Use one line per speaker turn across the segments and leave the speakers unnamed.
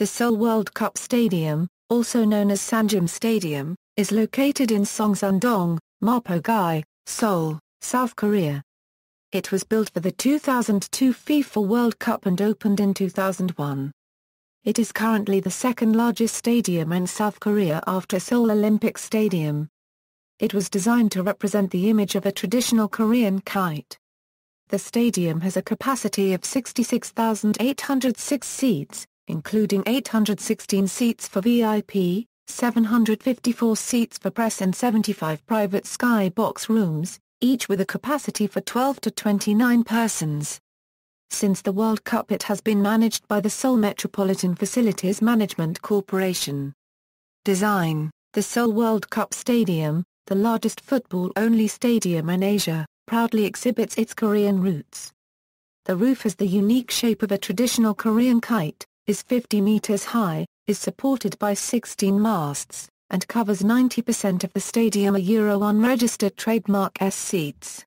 The Seoul World Cup Stadium, also known as Sanjim Stadium, is located in Songsan-dong, Mapo-gai, Seoul, South Korea. It was built for the 2002 FIFA World Cup and opened in 2001. It is currently the second largest stadium in South Korea after Seoul Olympic Stadium. It was designed to represent the image of a traditional Korean kite. The stadium has a capacity of 66,806 seats, including 816 seats for VIP, 754 seats for press and 75 private skybox rooms, each with a capacity for 12 to 29 persons. Since the World Cup it has been managed by the Seoul Metropolitan Facilities Management Corporation. Design The Seoul World Cup Stadium, the largest football-only stadium in Asia, proudly exhibits its Korean roots. The roof has the unique shape of a traditional Korean kite, is 50 metres high, is supported by 16 masts, and covers 90% of the stadium a Euro 1 registered trademark S seats.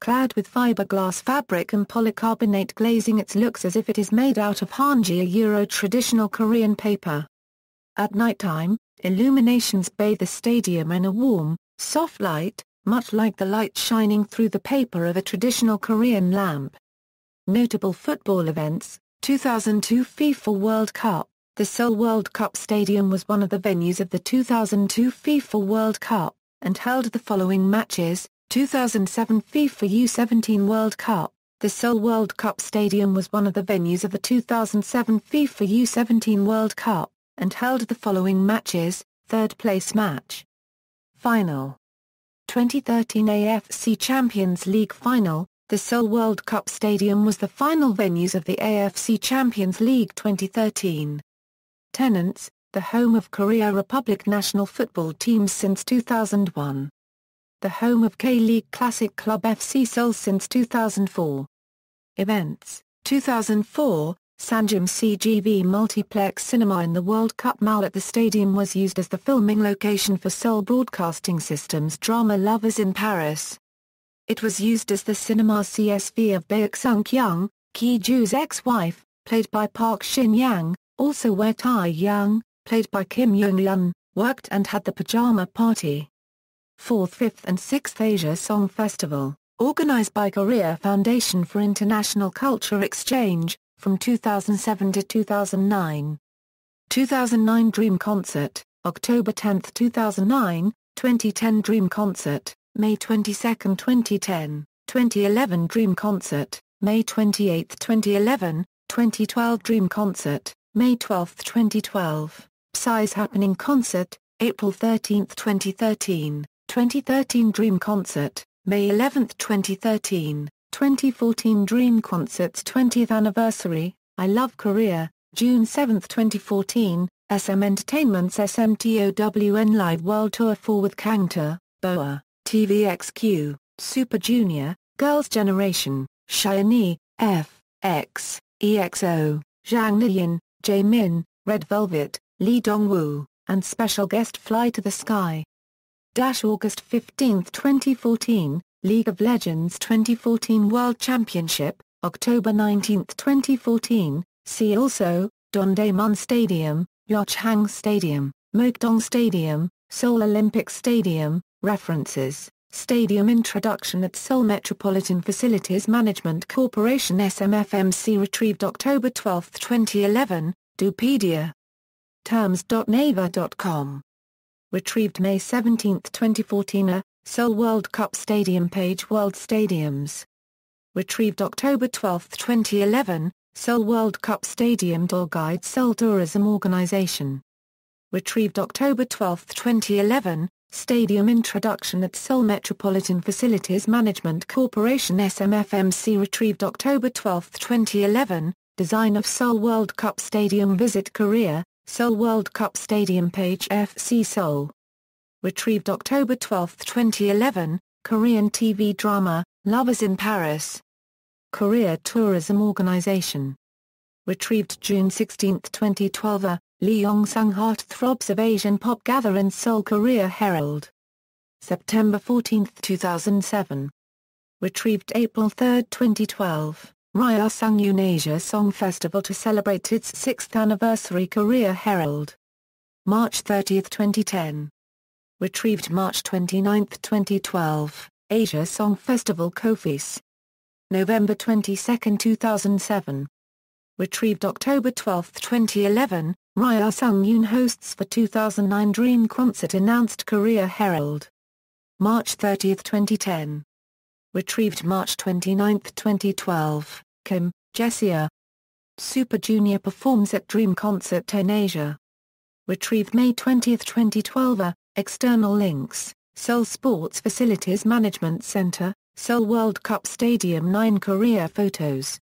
Clad with fiberglass fabric and polycarbonate glazing it looks as if it is made out of hanji a Euro traditional Korean paper. At nighttime, illuminations bathe the stadium in a warm, soft light, much like the light shining through the paper of a traditional Korean lamp. Notable football events 2002 FIFA World Cup The Seoul World Cup Stadium was one of the venues of the 2002 FIFA World Cup, and held the following matches, 2007 FIFA U-17 World Cup the Seoul World Cup Stadium was one of the venues of the 2007 FIFA U-17 World Cup, and held the following matches, third-place match. Final 2013 AFC Champions League Final, the Seoul World Cup Stadium was the final venues of the AFC Champions League 2013. Tenants, the home of Korea Republic national football teams since 2001. The home of K-League Classic Club FC Seoul since 2004. Events, 2004, Sanjim CGV Multiplex Cinema in the World Cup Mall at the stadium was used as the filming location for Seoul Broadcasting System's drama Lovers in Paris. It was used as the cinema CSV of Baek Sung-kyung, Ki Ju's ex-wife, played by Park Shin-yang, also where Tai Young, played by Kim Young-lun, worked and had the pajama party. 4th, 5th and 6th Asia Song Festival, organized by Korea Foundation for International Culture Exchange, from 2007 to 2009. 2009 Dream Concert, October 10, 2009, 2010 Dream Concert, May 22, 2010, 2011 Dream Concert, May 28, 2011, 2012 Dream Concert, May 12, 2012, Psy's Happening Concert, April 13, 2013, 2013 Dream Concert, May 11, 2013, 2014 Dream Concert's 20th Anniversary, I Love Korea, June 7, 2014, SM Entertainment's SMTOWN Live World Tour 4 with Kangta, BOA, TVXQ, Super Junior, Girls' Generation, Shiny, F, X, EXO, Zhang Liyin, Jaemin, Red Velvet, Lee Dongwoo, and special guest Fly to the Sky. Dash August 15, 2014, League of Legends 2014 World Championship, October 19, 2014, see also, Dondaemun Stadium, Yochang Stadium, Mokdong Stadium, Seoul Olympic Stadium, References Stadium Introduction at Seoul Metropolitan Facilities Management Corporation SMFMC retrieved October 12, 2011, Dupedia. Terms.nava.com. Retrieved May 17, 2014 A, Seoul World Cup Stadium page World Stadiums. Retrieved October 12, 2011, Seoul World Cup Stadium Tour Guide Seoul Tourism Organization. Retrieved October 12, 2011, Stadium introduction at Seoul Metropolitan Facilities Management Corporation SMFMC retrieved October 12, 2011, design of Seoul World Cup Stadium Visit Korea, Seoul World Cup Stadium page FC Seoul. Retrieved October 12, 2011, Korean TV drama, Lovers in Paris. Korea Tourism Organization. Retrieved June 16, 2012. Lee Yong Sung Heartthrobs of Asian Pop Gather in Seoul Korea Herald. September 14, 2007. Retrieved April 3, 2012. Ria Sung Yoon Asia Song Festival to celebrate its 6th anniversary Korea Herald. March 30, 2010. Retrieved March 29, 2012. Asia Song Festival Kofis. November 22, 2007. Retrieved October 12, 2011. Raya Sung-yoon hosts for 2009 Dream Concert announced Korea Herald. March 30, 2010. Retrieved March 29, 2012, Kim, Jessia. Super Junior performs at Dream Concert in Asia. Retrieved May 20, 2012 External links, Seoul Sports Facilities Management Center, Seoul World Cup Stadium 9 Korea Photos